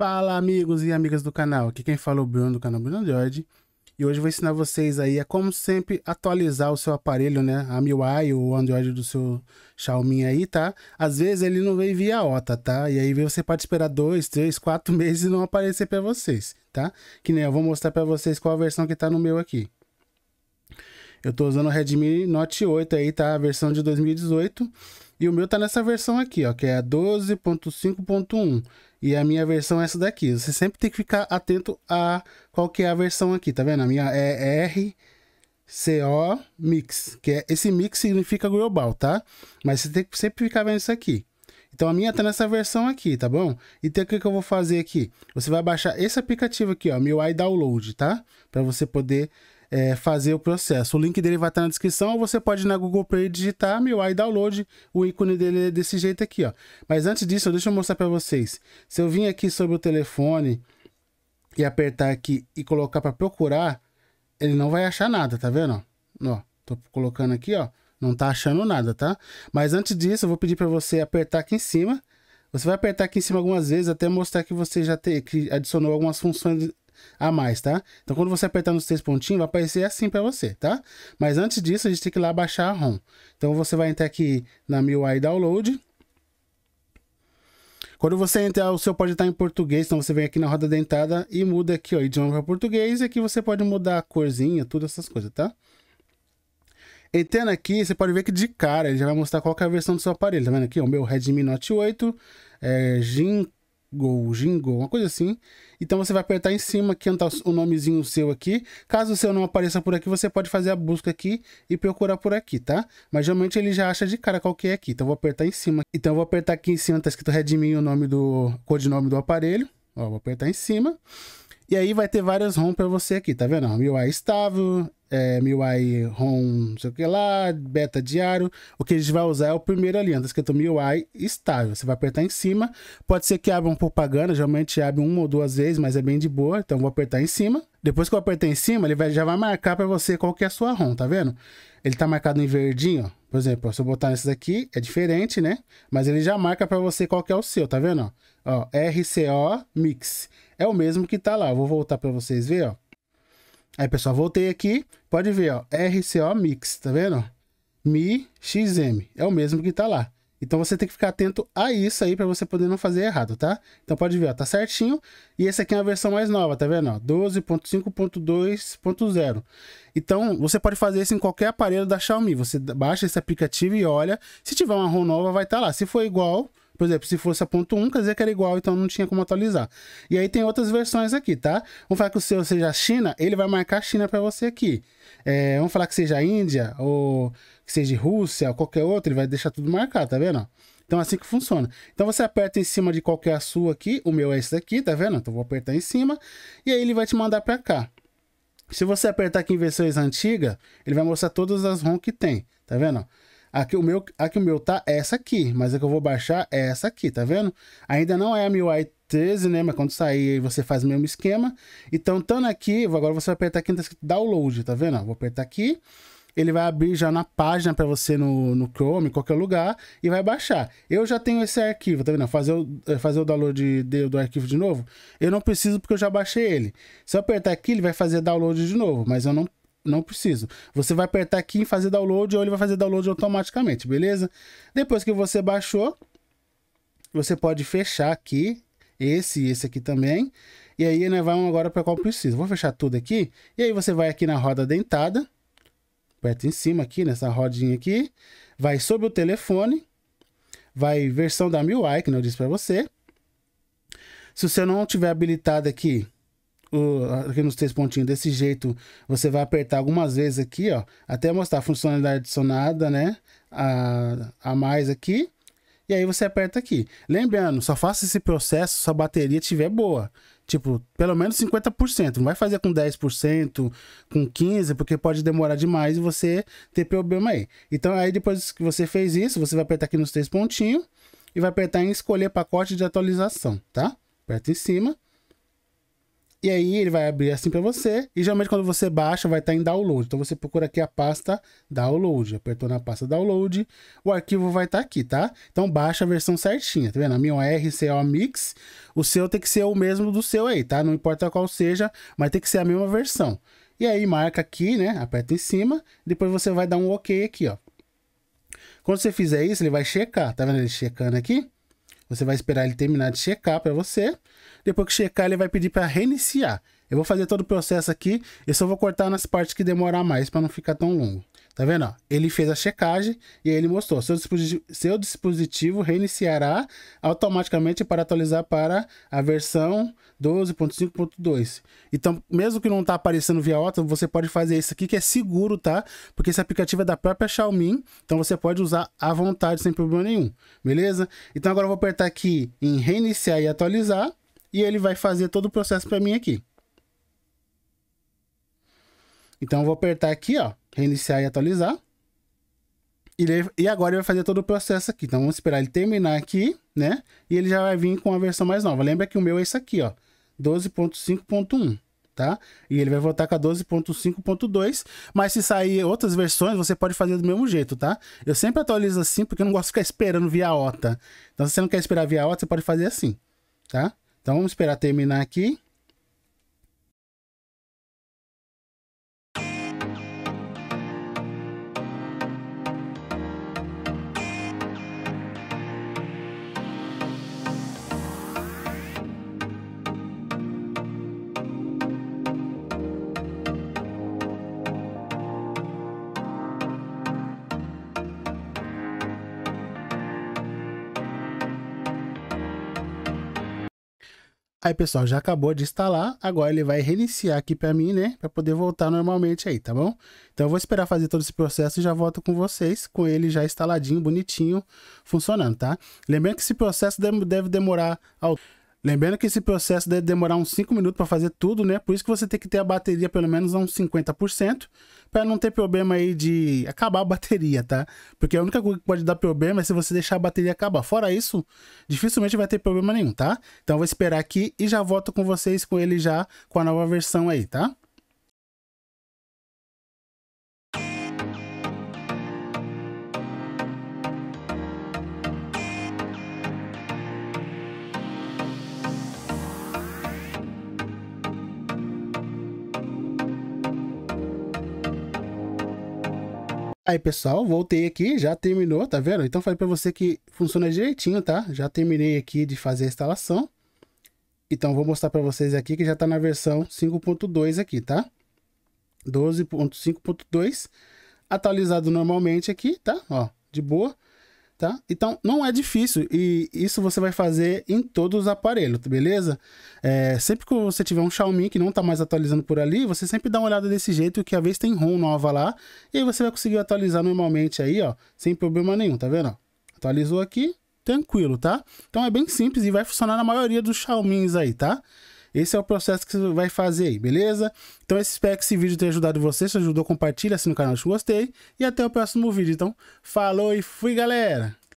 Fala amigos e amigas do canal, aqui quem fala é o Bruno do canal Bruno Android E hoje eu vou ensinar vocês aí a como sempre atualizar o seu aparelho, né? A MIUI ou o Android do seu Xiaomi aí, tá? Às vezes ele não vem via OTA, tá? E aí você pode esperar dois, três, quatro meses e não aparecer para vocês, tá? Que nem eu vou mostrar para vocês qual a versão que tá no meu aqui Eu tô usando o Redmi Note 8 aí, tá? A versão de 2018 E o meu tá nessa versão aqui, ó, que é a 12.5.1 e a minha versão é essa daqui. Você sempre tem que ficar atento a qual que é a versão aqui, tá vendo? A minha é R Mix, que é, esse mix significa global, tá? Mas você tem que sempre ficar vendo isso aqui. Então a minha tá nessa versão aqui, tá bom? Então o que, que eu vou fazer aqui? Você vai baixar esse aplicativo aqui, ó, meu iDownload, tá? Para você poder é, fazer o processo. O link dele vai estar na descrição, ou você pode ir na Google Play digitar meu download. o ícone dele é desse jeito aqui, ó. Mas antes disso, deixa eu mostrar para vocês. Se eu vim aqui sobre o telefone e apertar aqui e colocar para procurar, ele não vai achar nada, tá vendo? Ó, tô colocando aqui, ó, não tá achando nada, tá? Mas antes disso, eu vou pedir para você apertar aqui em cima. Você vai apertar aqui em cima algumas vezes até mostrar que você já te, que adicionou algumas funções a mais, tá? Então quando você apertar nos três pontinhos, vai aparecer assim para você, tá? Mas antes disso, a gente tem que ir lá baixar a ROM. Então você vai entrar aqui na MIUI Download. Quando você entrar, o seu pode estar em português, então você vem aqui na roda dentada e muda aqui, ó, idioma para português, e aqui você pode mudar a corzinha, tudo essas coisas, tá? Entrando aqui, você pode ver que de cara ele já vai mostrar qual é a versão do seu aparelho, tá vendo aqui? O meu Redmi Note 8, é, Go, Jingo, uma coisa assim. Então você vai apertar em cima que entra o nomezinho seu aqui. Caso o seu não apareça por aqui, você pode fazer a busca aqui e procurar por aqui, tá? Mas geralmente ele já acha de cara qual que é aqui. Então vou apertar em cima. Então vou apertar aqui em cima, tá escrito Redmi o nome do codinome do aparelho. Ó, vou apertar em cima. E aí vai ter várias ROM para você aqui, tá vendo? ROM UI é estável, é, MIUI ROM, não sei o que lá, beta diário. O que a gente vai usar é o primeiro ali, anda escrito MIUI estável. Você vai apertar em cima. Pode ser que abra um propaganda, geralmente abre uma ou duas vezes, mas é bem de boa. Então vou apertar em cima. Depois que eu apertar em cima, ele vai, já vai marcar para você qual que é a sua ROM, tá vendo? Ele tá marcado em verdinho. Por exemplo, se eu botar nesse aqui, é diferente, né? Mas ele já marca para você qual que é o seu, tá vendo? Ó, RCO Mix. É o mesmo que tá lá. Eu vou voltar para vocês ver, ó. Aí, pessoal, voltei aqui. Pode ver, ó. RCO Mix, tá vendo? Mi XM. É o mesmo que tá lá. Então você tem que ficar atento a isso aí para você poder não fazer errado, tá? Então pode ver, ó, tá certinho. E esse aqui é uma versão mais nova, tá vendo? 12.5.2.0. Então você pode fazer isso em qualquer aparelho da Xiaomi. Você baixa esse aplicativo e olha. Se tiver uma ROM nova, vai estar tá lá. Se for igual, por exemplo, se fosse a ponto 1, quer dizer que era igual, então não tinha como atualizar. E aí tem outras versões aqui, tá? Vamos falar que o seu seja China, ele vai marcar China para você aqui. É, vamos falar que seja Índia, ou que seja Rússia, ou qualquer outro, ele vai deixar tudo marcado, tá vendo? Então, é assim que funciona. Então, você aperta em cima de qualquer a sua aqui. O meu é esse daqui, tá vendo? Então, vou apertar em cima. E aí, ele vai te mandar para cá. Se você apertar aqui em versões antigas, ele vai mostrar todas as ROM que tem. Tá vendo? Aqui o meu, aqui o meu tá é essa aqui, mas é que eu vou baixar é essa aqui, tá vendo? Ainda não é a MIUI 13, né? Mas quando sair você faz o mesmo esquema. Então, estando aqui, agora você vai apertar aqui, tá download, tá vendo? Vou apertar aqui ele vai abrir já na página para você no, no Chrome, em qualquer lugar, e vai baixar. Eu já tenho esse arquivo, tá vendo? Fazer o, eh, fazer o download de, do arquivo de novo, eu não preciso porque eu já baixei ele. Se eu apertar aqui, ele vai fazer download de novo, mas eu não não preciso. Você vai apertar aqui em fazer download ou ele vai fazer download automaticamente, beleza? Depois que você baixou, você pode fechar aqui, esse e esse aqui também. E aí, nós né, vamos agora para qual precisa. Vou fechar tudo aqui. E aí você vai aqui na roda dentada, perto em cima aqui, nessa rodinha aqui, vai sobre o telefone, vai versão da MIUI, que né, eu disse para você. Se você não tiver habilitado aqui, aqui nos três pontinhos desse jeito, você vai apertar algumas vezes aqui, ó, até mostrar a funcionalidade adicionada, né? A, a mais aqui. E aí você aperta aqui. Lembrando, só faça esse processo se a bateria estiver boa. Tipo, pelo menos 50%. Não vai fazer com 10%, com 15%, porque pode demorar demais e você ter problema aí. Então, aí depois que você fez isso, você vai apertar aqui nos três pontinhos e vai apertar em escolher pacote de atualização, tá? Aperta em cima. E aí ele vai abrir assim para você. E geralmente quando você baixa, vai estar tá em download. Então você procura aqui a pasta download. Apertou na pasta download, o arquivo vai estar tá aqui, tá? Então baixa a versão certinha, tá vendo? A minha RCO Mix. O seu tem que ser o mesmo do seu aí, tá? Não importa qual seja, mas tem que ser a mesma versão. E aí marca aqui, né? Aperta em cima. Depois você vai dar um OK aqui, ó. Quando você fizer isso, ele vai checar. Tá vendo ele checando aqui? Você vai esperar ele terminar de checar para você. Depois que checar, ele vai pedir para reiniciar. Eu vou fazer todo o processo aqui. Eu só vou cortar nas partes que demorar mais para não ficar tão longo. Tá vendo? Ele fez a checagem e aí ele mostrou. Seu dispositivo, seu dispositivo reiniciará automaticamente para atualizar para a versão 12.5.2. Então, mesmo que não está aparecendo via OTA, você pode fazer isso aqui que é seguro, tá? Porque esse aplicativo é da própria Xiaomi, então você pode usar à vontade sem problema nenhum, beleza? Então agora eu vou apertar aqui em reiniciar e atualizar e ele vai fazer todo o processo para mim aqui. Então eu vou apertar aqui, ó, reiniciar e atualizar. e agora ele vai fazer todo o processo aqui. Então vamos esperar ele terminar aqui, né? E ele já vai vir com a versão mais nova. Lembra que o meu é isso aqui, ó, 12.5.1. Tá? E ele vai voltar com a 12.5.2, mas se sair outras versões, você pode fazer do mesmo jeito, tá? Eu sempre atualizo assim, porque eu não gosto de ficar esperando via OTA. Então, se você não quer esperar via OTA, você pode fazer assim, tá? Então vamos esperar terminar aqui. Aí, pessoal, já acabou de instalar. Agora ele vai reiniciar aqui para mim, né? Para poder voltar normalmente aí, tá bom? Então, eu vou esperar fazer todo esse processo e já volto com vocês, com ele já instaladinho, bonitinho, funcionando, tá? Lembrando que esse processo deve demorar ao Lembrando que esse processo deve demorar uns 5 minutos para fazer tudo, né? Por isso que você tem que ter a bateria pelo menos a uns 50%, para não ter problema aí de acabar a bateria, tá? Porque a única coisa que pode dar problema é se você deixar a bateria acabar. Fora isso, dificilmente vai ter problema nenhum, tá? Então eu vou esperar aqui e já volto com vocês com ele já com a nova versão aí, tá? Aí, pessoal, voltei aqui, já terminou, tá vendo? Então, falei para você que funciona direitinho, tá? Já terminei aqui de fazer a instalação. Então, vou mostrar para vocês aqui que já tá na versão 5.2 aqui, tá? 12.5.2, atualizado normalmente aqui, tá? Ó, de boa tá? Então não é difícil e isso você vai fazer em todos os aparelhos, beleza? É, sempre que você tiver um Xiaomi que não tá mais atualizando por ali, você sempre dá uma olhada desse jeito que a vez tem ROM nova lá e aí você vai conseguir atualizar normalmente aí, ó, sem problema nenhum, tá vendo? Atualizou aqui, tranquilo, tá? Então é bem simples e vai funcionar na maioria dos Xiaomi's aí, tá? Esse é o processo que você vai fazer aí, beleza? Então espero que esse vídeo tenha ajudado você. Se ajudou, compartilha, assina o canal se gostei. E até o próximo vídeo. Então, falou e fui, galera!